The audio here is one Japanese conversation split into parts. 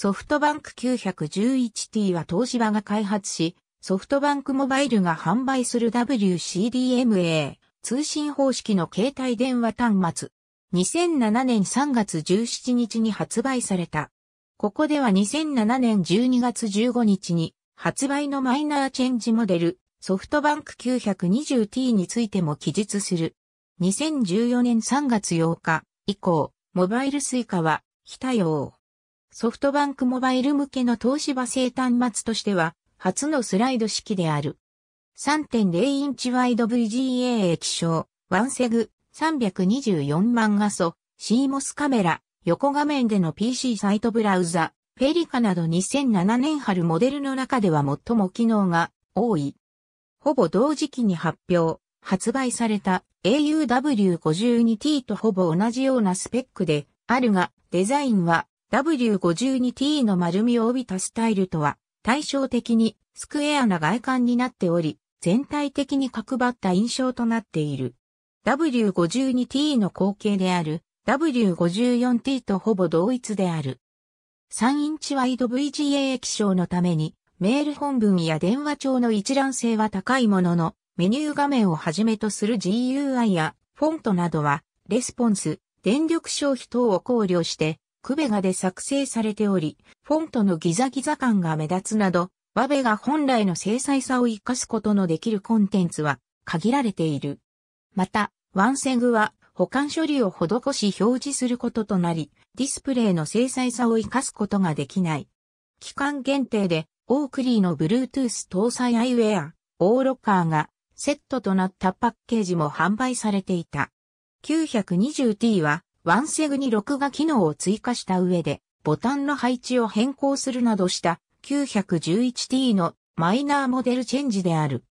ソフトバンク 911T は東芝が開発し、ソフトバンクモバイルが販売する WCDMA 通信方式の携帯電話端末。2007年3月17日に発売された。ここでは2007年12月15日に発売のマイナーチェンジモデルソフトバンク 920T についても記述する。2014年3月8日以降、モバイルスイカは非対応。ソフトバンクモバイル向けの東芝製端末としては、初のスライド式である。3.0インチワイド VGA 液晶、ワンセグ、324万画素、CMOS カメラ、横画面での PC サイトブラウザ、フェリカなど2007年春モデルの中では最も機能が多い。ほぼ同時期に発表、発売された AUW52T とほぼ同じようなスペックであるが、デザインは W52T の丸みを帯びたスタイルとは、対照的にスクエアな外観になっており、全体的に角張った印象となっている。W52T の後継である W54T とほぼ同一である。3インチワイド VGA 液晶のために、メール本文や電話帳の一覧性は高いものの、メニュー画面をはじめとする GUI やフォントなどは、レスポンス、電力消費等を考慮して、クベガで作成されており、フォントのギザギザ感が目立つなど、バベが本来の精細さを活かすことのできるコンテンツは限られている。また、ワンセグは保管処理を施し表示することとなり、ディスプレイの精細さを活かすことができない。期間限定で、オークリーの Bluetooth 搭載アイウェア、オーロッカーがセットとなったパッケージも販売されていた。920t はワンセグに録画機能を追加した上で、ボタンの配置を変更するなどした 911T のマイナーモデルチェンジである。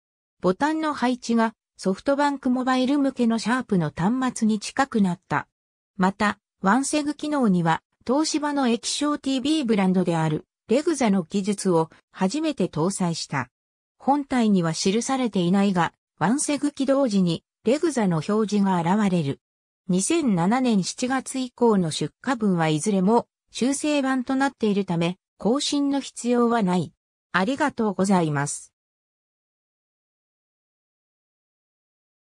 ボタンの配置がソフトバンクモバイル向けのシャープの端末に近くなった。また、ワンセグ機能には東芝の液晶 TV ブランドであるレグザの技術を初めて搭載した。本体には記されていないが、ワンセグ起動時にレグザの表示が現れる。2007年7月以降の出荷分はいずれも修正版となっているため、更新の必要はない。ありがとうございます。